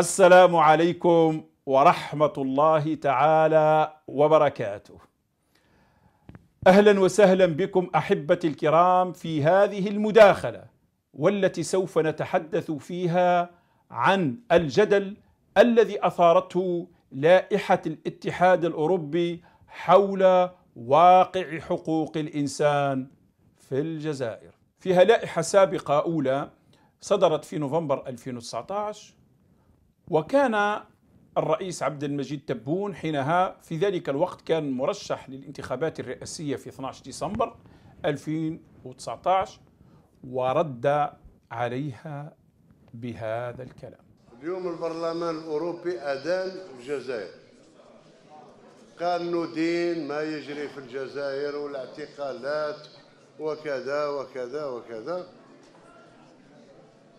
السلام عليكم ورحمه الله تعالى وبركاته اهلا وسهلا بكم احبتي الكرام في هذه المداخله والتي سوف نتحدث فيها عن الجدل الذي اثارته لائحه الاتحاد الاوروبي حول واقع حقوق الانسان في الجزائر. فيها لائحه سابقه اولى صدرت في نوفمبر 2019 وكان الرئيس عبد المجيد تبون حينها في ذلك الوقت كان مرشح للانتخابات الرئاسية في 12 ديسمبر 2019 ورد عليها بهذا الكلام اليوم البرلمان الأوروبي أدان الجزائر قال ندين ما يجري في الجزائر والاعتقالات وكذا وكذا وكذا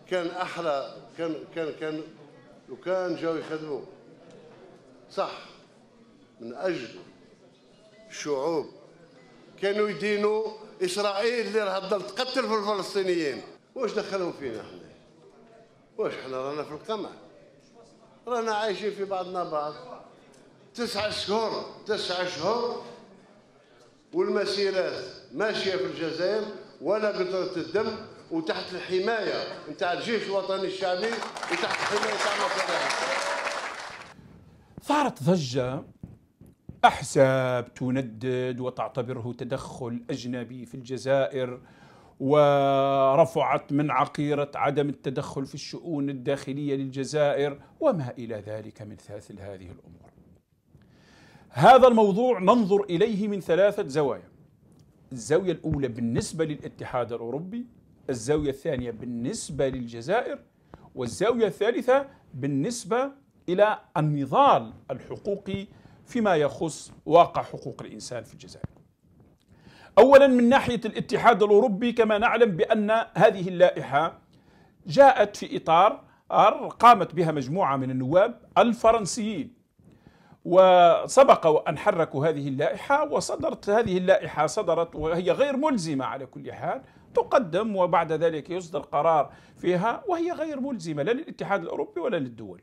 كان أحلى كان كان كان لو كان جاو يخدموا صح من اجل الشعوب كانوا يدينوا اسرائيل اللي راه تضل تقتل في الفلسطينيين واش دخلهم فينا احنا واش احنا رانا في القمع رانا عايشين في بعضنا بعض تسعة شهور تسعة شهور والمسيرات ماشية في الجزائر ولا قطرة الدم وتحت الحمايه نتاع الجيش الوطني الشعبي وتحت الحمايه تاع مصالح صارت ضجه احزاب تندد وتعتبره تدخل اجنبي في الجزائر ورفعت من عقيره عدم التدخل في الشؤون الداخليه للجزائر وما الى ذلك من سلاسل هذه الامور. هذا الموضوع ننظر اليه من ثلاثه زوايا. الزاويه الاولى بالنسبه للاتحاد الاوروبي الزاوية الثانية بالنسبة للجزائر والزاوية الثالثة بالنسبة إلى النضال الحقوقي فيما يخص واقع حقوق الإنسان في الجزائر أولا من ناحية الاتحاد الأوروبي كما نعلم بأن هذه اللائحة جاءت في إطار قامت بها مجموعة من النواب الفرنسيين وسبق وأن حركوا هذه اللائحة وصدرت هذه اللائحة صدرت وهي غير ملزمة على كل حال تقدم وبعد ذلك يصدر قرار فيها وهي غير ملزمة لا للاتحاد الأوروبي ولا للدول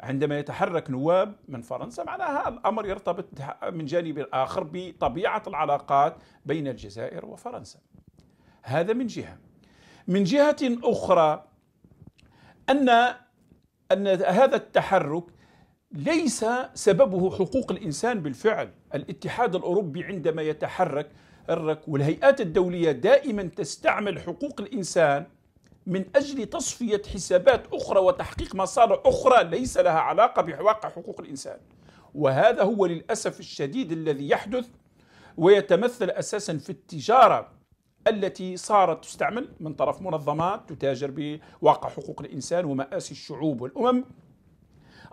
عندما يتحرك نواب من فرنسا معناها الأمر يرتبط من جانب آخر بطبيعة العلاقات بين الجزائر وفرنسا هذا من جهة من جهة أخرى أن أن هذا التحرك ليس سببه حقوق الانسان بالفعل الاتحاد الاوروبي عندما يتحرك والهيئات الدوليه دائما تستعمل حقوق الانسان من اجل تصفيه حسابات اخرى وتحقيق مصالح اخرى ليس لها علاقه بواقع حقوق الانسان وهذا هو للاسف الشديد الذي يحدث ويتمثل اساسا في التجاره التي صارت تستعمل من طرف منظمات تتاجر بواقع حقوق الانسان ومآسي الشعوب والامم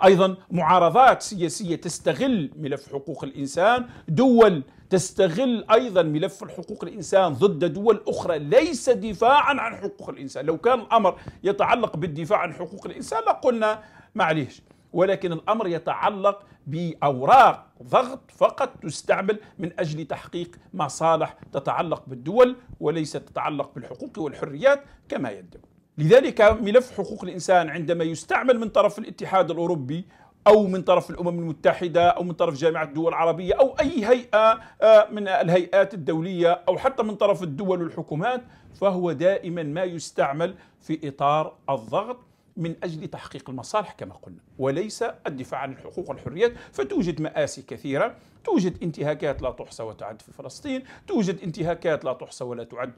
ايضا معارضات سياسيه تستغل ملف حقوق الانسان دول تستغل ايضا ملف حقوق الانسان ضد دول اخرى ليس دفاعا عن حقوق الانسان لو كان الامر يتعلق بالدفاع عن حقوق الانسان لقلنا معليش ولكن الامر يتعلق باوراق ضغط فقط تستعمل من اجل تحقيق مصالح تتعلق بالدول وليس تتعلق بالحقوق والحريات كما يدعو لذلك ملف حقوق الانسان عندما يستعمل من طرف الاتحاد الاوروبي او من طرف الامم المتحده او من طرف جامعه الدول العربيه او اي هيئه آه، من الهيئات الدوليه او حتى من طرف الدول والحكومات فهو دائما ما يستعمل في اطار الضغط من اجل تحقيق المصالح كما قلنا وليس الدفاع عن الحقوق والحريات فتوجد مآسي كثيره توجد انتهاكات لا تحصى وتعد في فلسطين توجد انتهاكات لا تحصى ولا تعد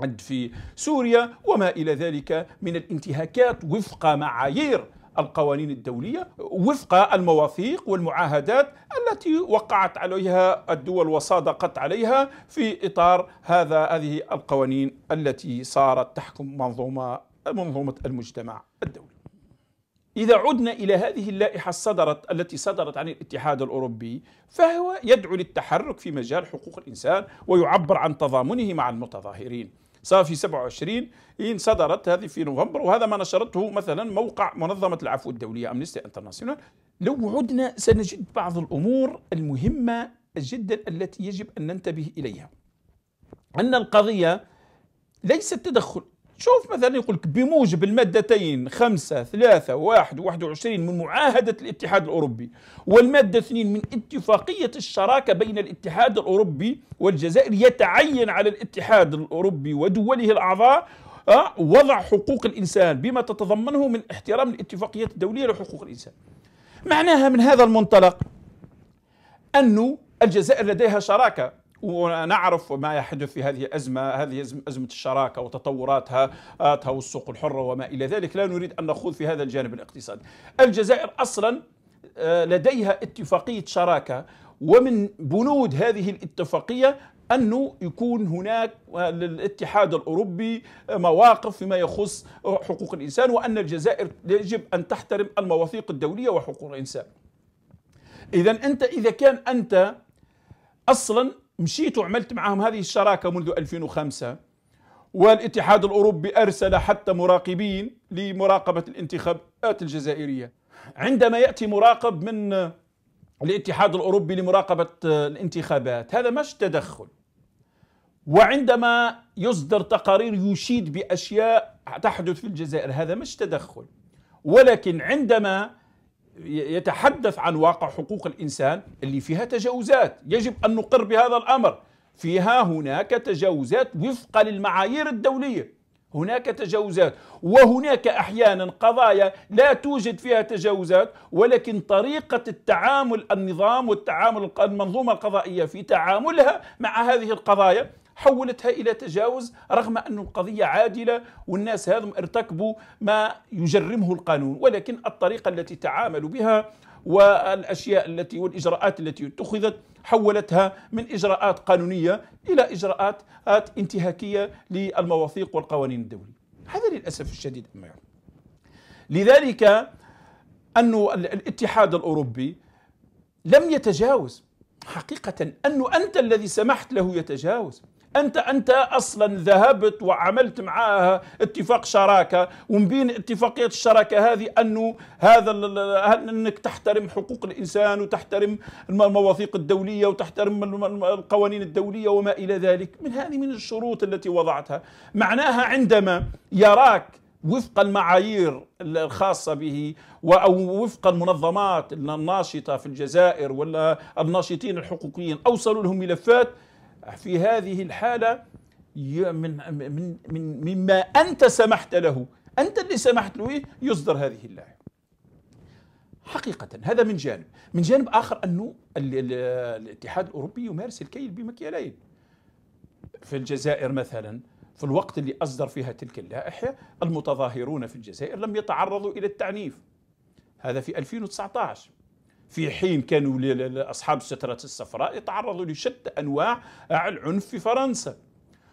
عند في سوريا وما إلى ذلك من الانتهاكات وفق معايير القوانين الدولية وفق المواثيق والمعاهدات التي وقعت عليها الدول وصادقت عليها في إطار هذا هذه القوانين التي صارت تحكم منظومة منظومة المجتمع الدولي إذا عدنا إلى هذه اللائحة صدرت التي صدرت عن الاتحاد الأوروبي فهو يدعو للتحرك في مجال حقوق الإنسان ويعبر عن تضامنه مع المتظاهرين صافي 27 إن صدرت هذه في نوفمبر وهذا ما نشرته مثلا موقع منظمة العفو الدولية أمنستي انترناسيونال لو عدنا سنجد بعض الأمور المهمة جدا التي يجب أن ننتبه إليها أن القضية ليست تدخل شوف مثلا يقول لك بموجب المادتين خمسة ثلاثة واحد واحد وعشرين من معاهدة الاتحاد الأوروبي والمادة اثنين من اتفاقية الشراكة بين الاتحاد الأوروبي والجزائر يتعين على الاتحاد الأوروبي ودوله الأعضاء آه، وضع حقوق الإنسان بما تتضمنه من احترام الاتفاقيات الدولية لحقوق الإنسان معناها من هذا المنطلق أنه الجزائر لديها شراكة ونعرف ما يحدث في هذه الأزمة هذه أزمة الشراكة وتطوراتها والسوق الحرة وما إلى ذلك لا نريد أن نخوض في هذا الجانب الاقتصادي الجزائر أصلا آه، لديها اتفاقية شراكة ومن بنود هذه الاتفاقية أنه يكون هناك آه، للاتحاد الأوروبي آه، مواقف فيما يخص حقوق الإنسان وأن الجزائر يجب أن تحترم المواثيق الدولية وحقوق الإنسان إذا أنت إذا كان أنت أصلا مشيت وعملت معهم هذه الشراكة منذ 2005 والاتحاد الأوروبي أرسل حتى مراقبين لمراقبة الانتخابات الجزائرية عندما يأتي مراقب من الاتحاد الأوروبي لمراقبة الانتخابات هذا مش تدخل وعندما يصدر تقارير يشيد بأشياء تحدث في الجزائر هذا مش تدخل ولكن عندما يتحدث عن واقع حقوق الانسان اللي فيها تجاوزات يجب ان نقر بهذا الامر فيها هناك تجاوزات وفقا للمعايير الدوليه هناك تجاوزات وهناك احيانا قضايا لا توجد فيها تجاوزات ولكن طريقه التعامل النظام والتعامل المنظومه القضائيه في تعاملها مع هذه القضايا حولتها إلى تجاوز رغم أن القضية عادلة والناس هذم ارتكبوا ما يجرمه القانون ولكن الطريقة التي تعاملوا بها والاشياء التي والاجراءات التي اتخذت حولتها من اجراءات قانونيه الى اجراءات انتهاكيه للمواثيق والقوانين الدوليه. هذا للاسف الشديد ما يعني. لذلك أن الاتحاد الاوروبي لم يتجاوز حقيقه انه انت الذي سمحت له يتجاوز انت انت اصلا ذهبت وعملت معها اتفاق شراكه ومن بين اتفاقيه الشراكه هذه انه هذا انك تحترم حقوق الانسان وتحترم المواثيق الدوليه وتحترم القوانين الدوليه وما الى ذلك من هذه من الشروط التي وضعتها معناها عندما يراك وفق المعايير الخاصة به أو وفق المنظمات الناشطة في الجزائر ولا الناشطين الحقوقيين أوصلوا لهم ملفات في هذه الحالة من من من مما أنت سمحت له أنت اللي سمحت له يصدر هذه اللائحة حقيقة هذا من جانب من جانب آخر أنه الاتحاد الأوروبي يمارس الكيل بمكيالين في الجزائر مثلا في الوقت اللي أصدر فيها تلك اللائحة المتظاهرون في الجزائر لم يتعرضوا إلى التعنيف هذا في 2019 في حين كانوا أصحاب السترة الصفراء يتعرضوا لشتى أنواع العنف في فرنسا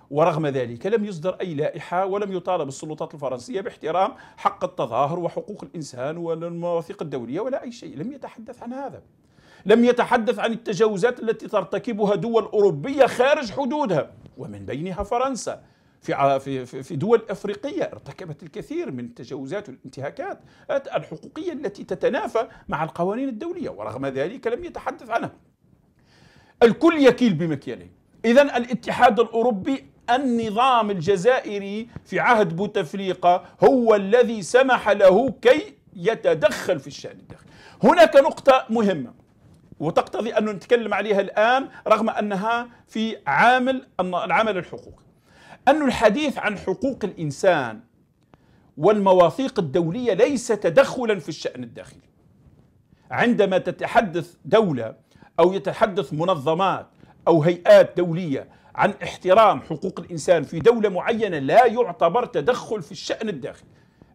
ورغم ذلك لم يصدر أي لائحة ولم يطالب السلطات الفرنسية باحترام حق التظاهر وحقوق الإنسان ولا المواثيق الدولية ولا أي شيء لم يتحدث عن هذا لم يتحدث عن التجاوزات التي ترتكبها دول أوروبية خارج حدودها ومن بينها فرنسا في في دول افريقيه ارتكبت الكثير من التجاوزات والانتهاكات الحقوقيه التي تتنافى مع القوانين الدوليه ورغم ذلك لم يتحدث عنها. الكل يكيل بمكياله. اذا الاتحاد الاوروبي النظام الجزائري في عهد بوتفليقه هو الذي سمح له كي يتدخل في الشأن الداخلي هناك نقطة مهمة وتقتضي أن نتكلم عليها الآن رغم أنها في عامل العمل الحقوقي أن الحديث عن حقوق الإنسان والمواثيق الدولية ليس تدخلا في الشأن الداخلي عندما تتحدث دولة أو يتحدث منظمات أو هيئات دولية عن احترام حقوق الإنسان في دولة معينة لا يعتبر تدخل في الشأن الداخلي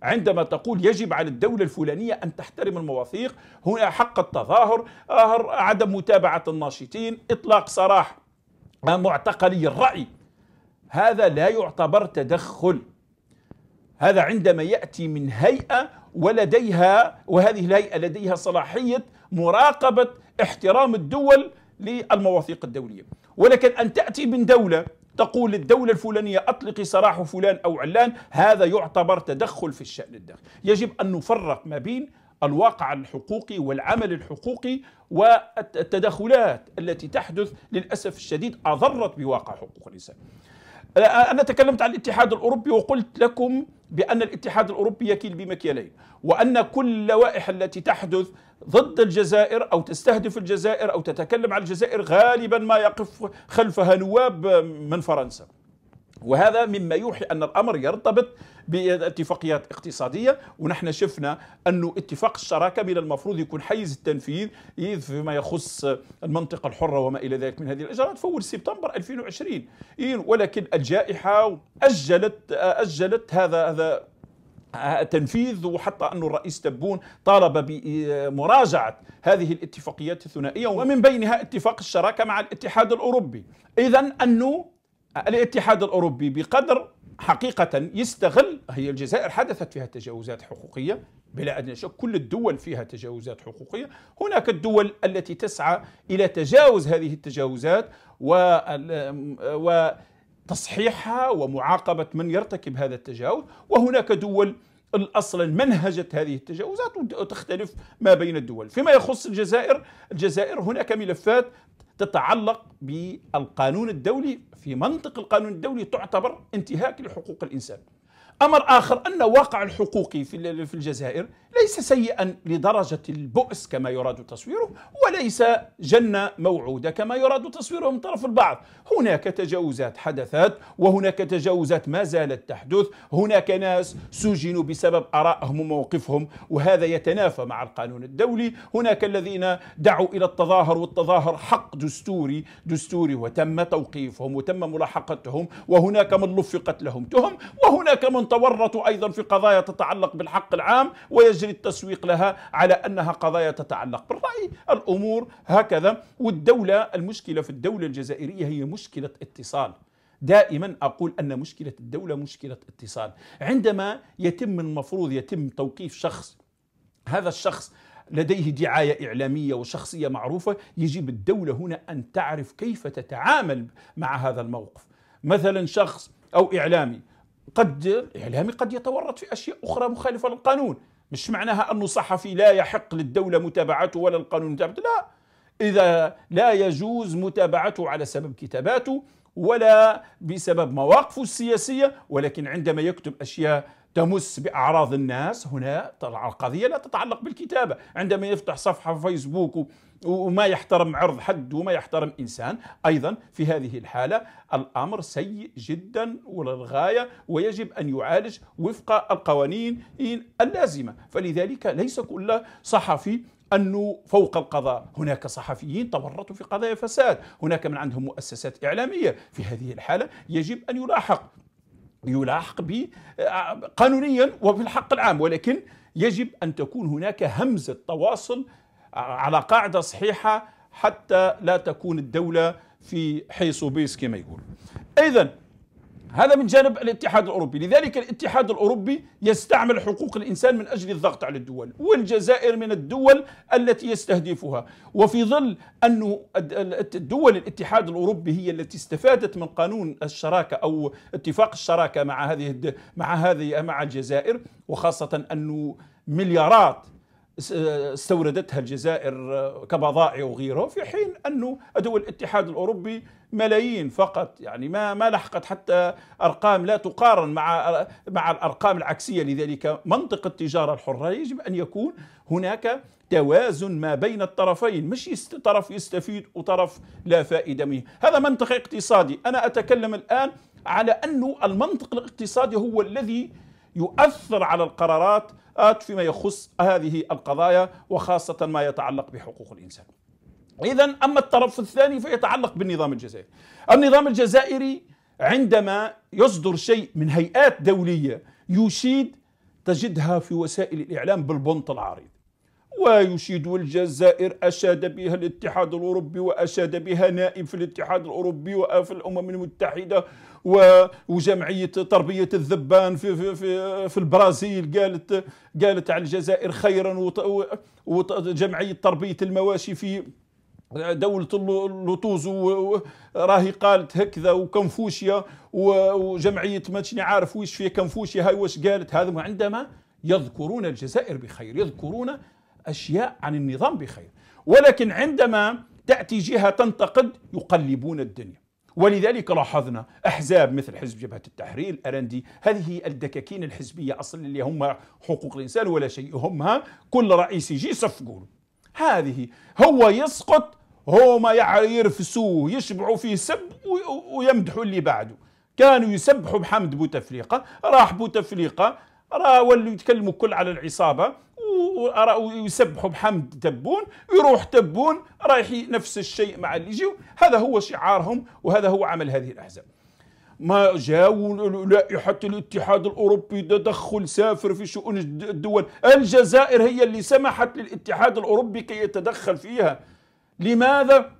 عندما تقول يجب على الدولة الفلانية أن تحترم المواثيق هنا حق التظاهر آه، عدم متابعة الناشطين إطلاق سراح آه، معتقلي الرأي هذا لا يعتبر تدخل هذا عندما يأتي من هيئة ولديها وهذه الهيئة لديها صلاحية مراقبة احترام الدول للمواثيق الدولية ولكن أن تأتي من دولة تقول للدولة الفلانية أطلقي سراح فلان أو علان هذا يعتبر تدخل في الشأن الداخلي يجب أن نفرق ما بين الواقع الحقوقي والعمل الحقوقي والتدخلات التي تحدث للأسف الشديد أضرت بواقع حقوق الإنسان أنا تكلمت عن الاتحاد الأوروبي وقلت لكم بأن الاتحاد الأوروبي يكيل بمكيالين وأن كل اللوائح التي تحدث ضد الجزائر أو تستهدف الجزائر أو تتكلم عن الجزائر غالبا ما يقف خلفها نواب من فرنسا وهذا مما يوحي ان الامر يرتبط باتفاقيات اقتصاديه ونحن شفنا انه اتفاق الشراكه من المفروض يكون حيز التنفيذ فيما يخص المنطقه الحره وما الى ذلك من هذه الاجراءات فاول سبتمبر 2020 ولكن الجائحه اجلت اجلت هذا هذا تنفيذ وحتى أن الرئيس تبون طالب بمراجعة هذه الاتفاقيات الثنائية ومن بينها اتفاق الشراكة مع الاتحاد الأوروبي إذا أنه الاتحاد الأوروبي بقدر حقيقة يستغل هي الجزائر حدثت فيها تجاوزات حقوقية بلا أدنى شك كل الدول فيها تجاوزات حقوقية هناك الدول التي تسعى إلى تجاوز هذه التجاوزات و, وتصحيحها ومعاقبة من يرتكب هذا التجاوز وهناك دول اصلا منهجت هذه التجاوزات وتختلف ما بين الدول فيما يخص الجزائر الجزائر هناك ملفات تتعلق بالقانون الدولي في منطق القانون الدولي تعتبر انتهاك لحقوق الإنسان أمر آخر أن واقع الحقوقي في الجزائر ليس سيئا لدرجة البؤس كما يراد تصويره وليس جنة موعودة كما يراد تصويره من طرف البعض هناك تجاوزات حدثت وهناك تجاوزات ما زالت تحدث هناك ناس سجنوا بسبب آرائهم وموقفهم وهذا يتنافى مع القانون الدولي هناك الذين دعوا إلى التظاهر والتظاهر حق دستوري دستوري وتم توقيفهم وتم ملاحقتهم وهناك من لفقت لهم تهم وهناك من تورطوا أيضا في قضايا تتعلق بالحق العام ويجري التسويق لها على أنها قضايا تتعلق بالرأي الأمور هكذا والدولة المشكلة في الدولة الجزائرية هي مشكلة اتصال دائما اقول ان مشكله الدوله مشكله اتصال عندما يتم المفروض يتم توقيف شخص هذا الشخص لديه دعايه اعلاميه وشخصيه معروفه يجب الدوله هنا ان تعرف كيف تتعامل مع هذا الموقف مثلا شخص او اعلامي قد الإعلامي قد يتورط في أشياء أخرى مخالفة للقانون مش معناها انه صحفي لا يحق للدولة متابعته ولا القانون متابعته لا إذا لا يجوز متابعته على سبب كتاباته ولا بسبب مواقفه السياسية ولكن عندما يكتب أشياء تمس بأعراض الناس هنا القضية لا تتعلق بالكتابة عندما يفتح صفحة في فيسبوك وما يحترم عرض حد وما يحترم إنسان أيضا في هذه الحالة الأمر سيء جدا وللغاية ويجب أن يعالج وفق القوانين اللازمة فلذلك ليس كل صحفي أنه فوق القضاء هناك صحفيين تورطوا في قضايا فساد هناك من عندهم مؤسسات إعلامية في هذه الحالة يجب أن يلاحق يلاحق به آه، قانونيا وفي الحق العام ولكن يجب أن تكون هناك همزة تواصل على قاعدة صحيحة حتى لا تكون الدولة في حيص وبيس كما يقول أيضا هذا من جانب الاتحاد الاوروبي، لذلك الاتحاد الاوروبي يستعمل حقوق الانسان من اجل الضغط على الدول، والجزائر من الدول التي يستهدفها، وفي ظل انه الدول الاتحاد الاوروبي هي التي استفادت من قانون الشراكه او اتفاق الشراكه مع هذه مع هذه مع الجزائر، وخاصه انه مليارات استوردتها الجزائر آه، كبضائع وغيره في حين انه دول الاتحاد الاوروبي ملايين فقط يعني ما ما لحقت حتى ارقام لا تقارن مع آه، مع الارقام العكسيه لذلك منطق التجاره الحره يجب ان يكون هناك توازن ما بين الطرفين مش يست... طرف يستفيد وطرف لا فائده منه هذا منطق اقتصادي انا اتكلم الان على انه المنطق الاقتصادي هو الذي يؤثر على القرارات فيما يخص هذه القضايا وخاصة ما يتعلق بحقوق الإنسان إذا أما الطرف الثاني فيتعلق بالنظام الجزائري النظام الجزائري عندما يصدر شيء من هيئات دولية يشيد تجدها في وسائل الإعلام بالبنط العريض ويشيد الجزائر أشاد بها الاتحاد الأوروبي وأشاد بها نائب في الاتحاد الأوروبي وفي الأمم المتحدة وجمعية تربية الذبان في, في, في, في البرازيل قالت قالت على الجزائر خيرا وجمعية تربية المواشي في دولة لوتوزو راهي قالت هكذا وكنفوشيا وجمعية ما عارف وش في كنفوشيا هاي واش قالت هذا عندما يذكرون الجزائر بخير يذكرون أشياء عن النظام بخير ولكن عندما تأتي جهة تنتقد يقلبون الدنيا ولذلك لاحظنا أحزاب مثل حزب جبهة التحرير الأرندي هذه الدكاكين الحزبية أصل اللي هم حقوق الإنسان ولا شيء هم كل رئيس يجي صفقون هذه هو يسقط هما يرفسوه يشبعوا فيه سب ويمدحوا اللي بعده كانوا يسبحوا محمد بوتفليقة راح بوتفليقة راه ولوا يتكلموا كل على العصابة ويسبحوا بحمد تبون يروح تبون رايح نفس الشيء مع اللي يجيو هذا هو شعارهم وهذا هو عمل هذه الأحزاب ما جاوا لائحة الاتحاد الأوروبي تدخل سافر في شؤون الدول الجزائر هي اللي سمحت للاتحاد الأوروبي كي يتدخل فيها لماذا؟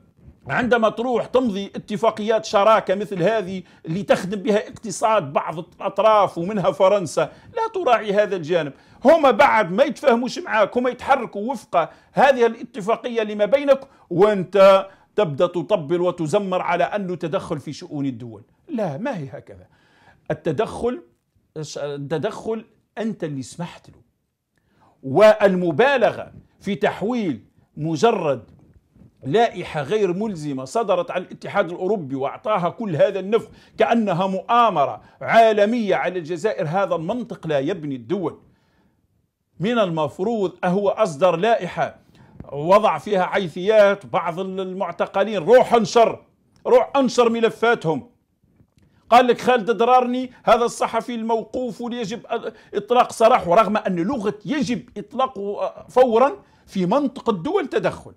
عندما تروح تمضي اتفاقيات شراكه مثل هذه اللي تخدم بها اقتصاد بعض الاطراف ومنها فرنسا لا تراعي هذا الجانب هما بعد ما يتفاهموش معاك هما يتحركوا وفق هذه الاتفاقيه لما بينك وانت تبدا تطبل وتزمر على انه تدخل في شؤون الدول لا ما هي هكذا التدخل التدخل انت اللي سمحت له والمبالغه في تحويل مجرد لائحة غير ملزمة صدرت عن الاتحاد الأوروبي وأعطاها كل هذا النفق كأنها مؤامرة عالمية على الجزائر هذا المنطق لا يبني الدول من المفروض أهو أصدر لائحة وضع فيها عيثيات بعض المعتقلين روح انشر روح انشر ملفاتهم قال لك خالد درارني هذا الصحفي الموقوف يجب اطلاق سراحه رغم ان لغه يجب اطلاقه فورا في منطق الدول تدخل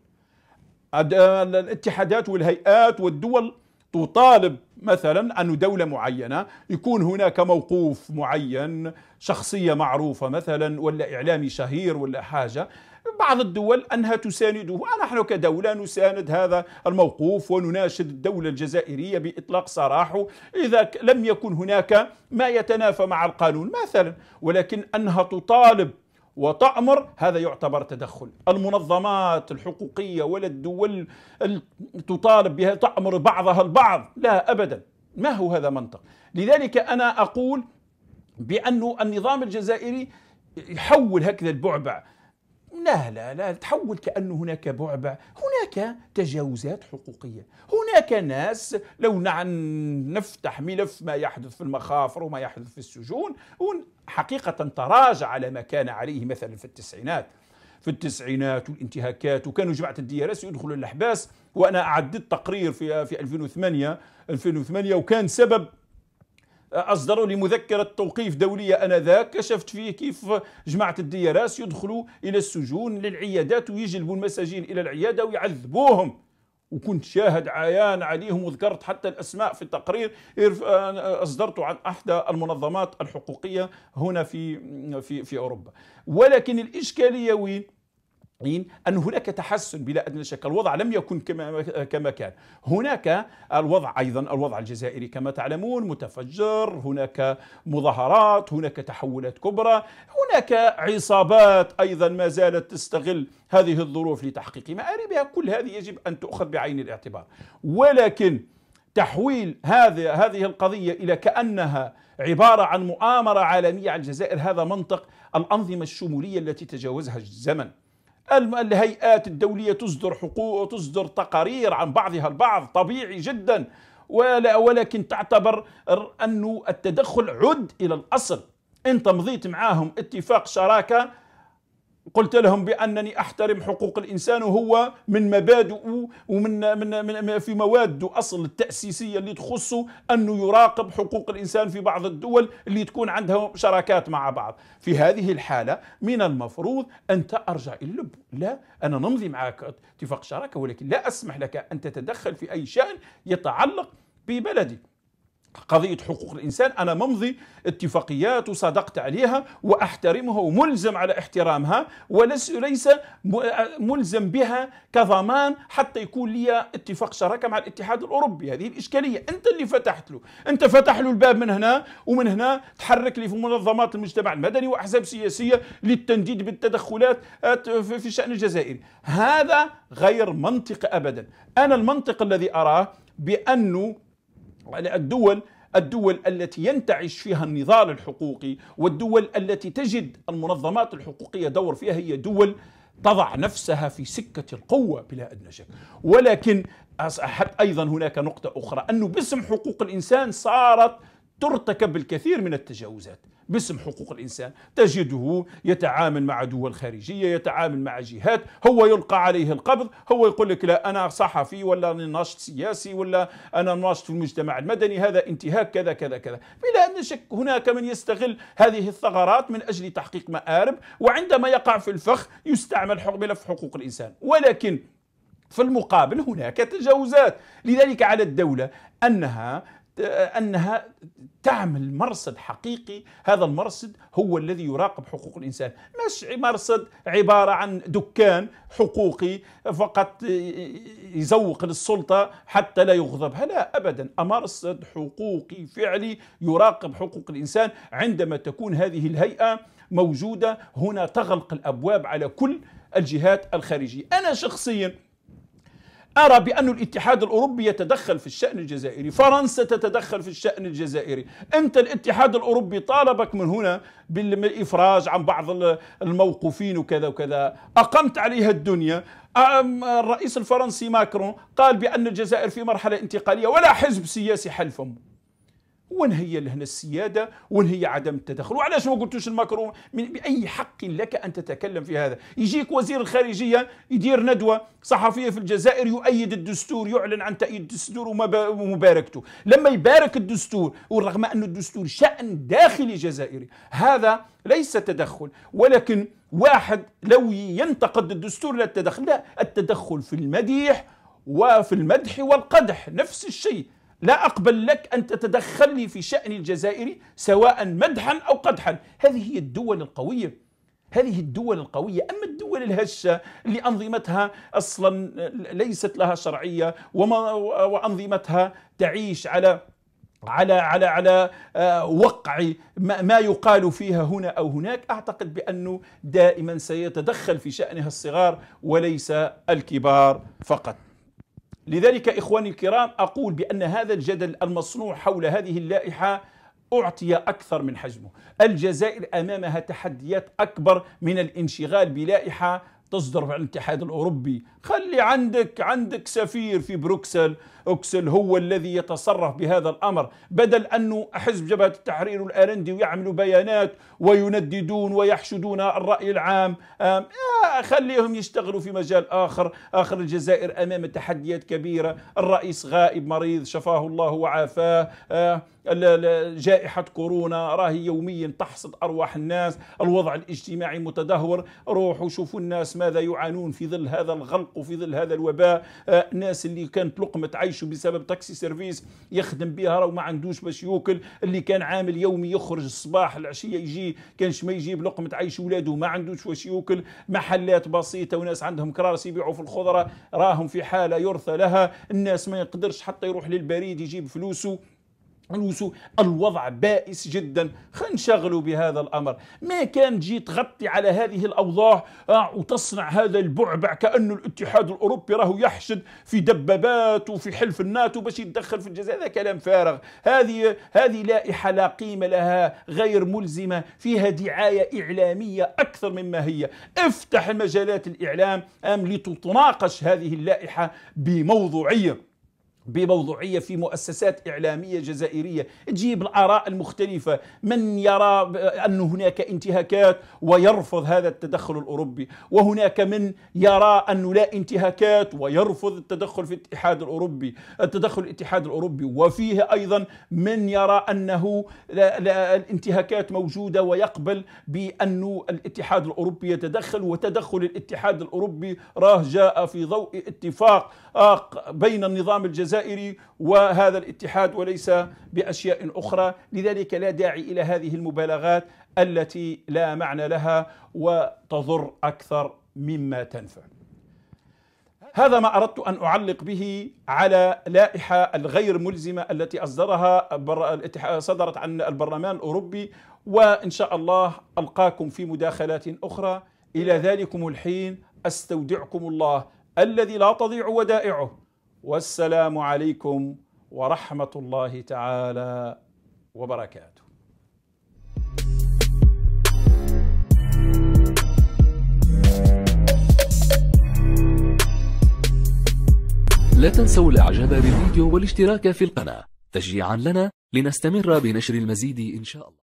آه، الاتحادات والهيئات والدول تطالب مثلا أن دولة معينة يكون هناك موقوف معين شخصية معروفة مثلا ولا إعلامي شهير ولا حاجة بعض الدول أنها تسانده ونحن كدولة نساند هذا الموقوف ونناشد الدولة الجزائرية بإطلاق سراحه إذا لم يكن هناك ما يتنافى مع القانون مثلا ولكن أنها تطالب وتأمر هذا يعتبر تدخل المنظمات الحقوقية ولا الدول تطالب بها تأمر بعضها البعض لا أبدا ما هو هذا منطق لذلك أنا أقول بأن النظام الجزائري يحول هكذا البعبع لا لا لا تحول كأن هناك بعبع هناك تجاوزات حقوقية هناك ناس لو نفتح ملف ما يحدث في المخافر وما يحدث في السجون حقيقة تراجع على ما كان عليه مثلا في التسعينات في التسعينات والانتهاكات وكانوا جماعه الدي ار اس يدخلوا الاحباس وانا اعددت تقرير في في 2008 2008 وكان سبب أصدروا لي مذكرة توقيف دولية أنذاك كشفت فيه كيف جماعة الدياراس يدخلوا إلى السجون للعيادات ويجلبوا المساجين إلى العيادة ويعذبوهم وكنت شاهد عيان عليهم وذكرت حتى الأسماء في التقرير آه، أصدرته عن أحدى المنظمات الحقوقية هنا في, في, في أوروبا ولكن الإشكالية وين؟ أن هناك تحسن بلا أدنى شك الوضع لم يكن كما, كما كان هناك الوضع أيضا الوضع الجزائري كما تعلمون متفجر هناك مظاهرات هناك تحولات كبرى هناك عصابات أيضا ما زالت تستغل هذه الظروف لتحقيق مآربها كل هذه يجب أن تؤخذ بعين الاعتبار ولكن تحويل هذه هذه القضية إلى كأنها عبارة عن مؤامرة عالمية على الجزائر هذا منطق الأنظمة الشمولية التي تجاوزها الزمن الهيئات الدولية تصدر حقوق وتصدر تقارير عن بعضها البعض طبيعي جدا ولا ولكن تعتبر أن التدخل عد إلى الأصل أنت مضيت معاهم اتفاق شراكة قلت لهم بانني احترم حقوق الانسان وهو من مبادئه ومن من, من في مواد اصل التاسيسيه اللي تخصه انه يراقب حقوق الانسان في بعض الدول اللي تكون عندها شراكات مع بعض في هذه الحاله من المفروض انت ارجع اللب لا انا نمضي معك اتفاق شراكه ولكن لا اسمح لك ان تتدخل في اي شان يتعلق ببلدي قضية حقوق الإنسان أنا ممضي اتفاقيات وصدقت عليها وأحترمها وملزم على احترامها وليس ملزم بها كضمان حتى يكون لي اتفاق شراكة مع الاتحاد الأوروبي هذه الإشكالية أنت اللي فتحت له أنت فتح له الباب من هنا ومن هنا تحرك لي في منظمات المجتمع المدني وأحزاب سياسية للتنديد بالتدخلات آه، في الشأن الجزائري هذا غير منطق أبدا أنا المنطق الذي أراه بأنه يعني الدول الدول التي ينتعش فيها النضال الحقوقي والدول التي تجد المنظمات الحقوقية دور فيها هي دول تضع نفسها في سكة القوة بلا أدنى شك ولكن أيضا هناك نقطة أخرى أنه باسم حقوق الإنسان صارت ترتكب الكثير من التجاوزات باسم حقوق الإنسان تجده يتعامل مع دول خارجية يتعامل مع جهات هو يلقى عليه القبض هو يقول لك لا أنا صحفي ولا أنا ناشط سياسي ولا أنا ناشط في المجتمع المدني هذا انتهاك كذا كذا كذا بلا أن شك هناك من يستغل هذه الثغرات من أجل تحقيق مآرب وعندما يقع في الفخ يستعمل ملف حقوق الإنسان ولكن في المقابل هناك تجاوزات لذلك على الدولة أنها انها تعمل مرصد حقيقي هذا المرصد هو الذي يراقب حقوق الانسان مش مرصد عباره عن دكان حقوقي فقط يزوق للسلطه حتى لا يغضبها لا ابدا مرصد حقوقي فعلي يراقب حقوق الانسان عندما تكون هذه الهيئه موجوده هنا تغلق الابواب على كل الجهات الخارجيه انا شخصيا أرى بأن الاتحاد الأوروبي يتدخل في الشأن الجزائري فرنسا تتدخل في الشأن الجزائري أنت الاتحاد الأوروبي طالبك من هنا بالإفراج عن بعض الموقوفين وكذا وكذا أقمت عليها الدنيا الرئيس الفرنسي ماكرون قال بأن الجزائر في مرحلة انتقالية ولا حزب سياسي حل فمه وين هي لهنا السياده وين هي عدم التدخل وعلاش ما قلتوش الماكرون من باي حق لك ان تتكلم في هذا يجيك وزير الخارجيه يدير ندوه صحفيه في الجزائر يؤيد الدستور يعلن عن تأييد الدستور ومباركته لما يبارك الدستور ورغم ان الدستور شان داخلي جزائري هذا ليس تدخل ولكن واحد لو ينتقد الدستور لا التدخل لا التدخل في المديح وفي المدح والقدح نفس الشيء لا أقبل لك أن تتدخل لي في شأن الجزائر سواء مدحا أو قدحا هذه هي الدول القوية هذه الدول القوية أما الدول الهشة اللي أنظمتها أصلا ليست لها شرعية وما وأنظمتها تعيش على على على على آه، وقع ما يقال فيها هنا او هناك اعتقد بانه دائما سيتدخل في شانها الصغار وليس الكبار فقط لذلك إخواني الكرام أقول بأن هذا الجدل المصنوع حول هذه اللائحة أعطي أكثر من حجمه الجزائر أمامها تحديات أكبر من الانشغال بلائحة تصدر عن الاتحاد الأوروبي خلي عندك عندك سفير في بروكسل أكسل هو الذي يتصرف بهذا الأمر بدل أنه حزب جبهة التحرير الأرندي ويعملوا بيانات وينددون ويحشدون الرأي العام آه، خليهم يشتغلوا في مجال آخر آخر الجزائر أمام تحديات كبيرة الرئيس غائب مريض شفاه الله وعافاه آه، جائحة كورونا راهي يوميا تحصد أرواح الناس الوضع الاجتماعي متدهور روحوا شوفوا الناس ماذا يعانون في ظل هذا الغلق وفي ظل هذا الوباء آه، الناس اللي كانت لقمة عيش عايشوا بسبب تاكسي سيرفيس يخدم بها راه ما عندوش باش ياكل اللي كان عامل يومي يخرج الصباح العشيه يجي كانش ما يجيب لقمه عيش ولاده ما عندوش واش ياكل محلات بسيطه وناس عندهم كراسي يبيعوا في الخضره راهم في حاله يرثى لها الناس ما يقدرش حتى يروح للبريد يجيب فلوسه الوسو الوضع بائس جدا خلينا نشغلوا بهذا الامر ما كان جي تغطي على هذه الاوضاع آه وتصنع هذا البعبع كانه الاتحاد الاوروبي راهو يحشد في دبابات وفي حلف الناتو باش يتدخل في الجزائر هذا كلام فارغ هذه هذه لائحه لا قيمه لها غير ملزمه فيها دعايه اعلاميه اكثر مما هي افتح مجالات الاعلام ام لتتناقش هذه اللائحه بموضوعيه بموضوعيه في مؤسسات اعلاميه جزائريه تجيب الاراء المختلفه من يرى ان هناك انتهاكات ويرفض هذا التدخل الاوروبي وهناك من يرى انه لا انتهاكات ويرفض التدخل في الاتحاد الاوروبي التدخل الاتحاد الاوروبي وفيه ايضا من يرى انه لا لا الانتهاكات موجوده ويقبل بانه الاتحاد الاوروبي يتدخل وتدخل الاتحاد الاوروبي راه جاء في ضوء اتفاق آه، بين النظام الجزائري الجزائري وهذا الاتحاد وليس باشياء اخرى لذلك لا داعي الى هذه المبالغات التي لا معنى لها وتضر اكثر مما تنفع هذا ما أردت أن أعلق به على لائحة الغير ملزمة التي أصدرها صدرت عن البرلمان الأوروبي وإن شاء الله ألقاكم في مداخلات أخرى إلى ذلكم الحين أستودعكم الله الذي لا تضيع ودائعه والسلام عليكم ورحمه الله تعالى وبركاته لا تنسوا الاعجاب بالفيديو والاشتراك في القناة تشجيعا لنا لنستمر بنشر المزيد إن شاء الله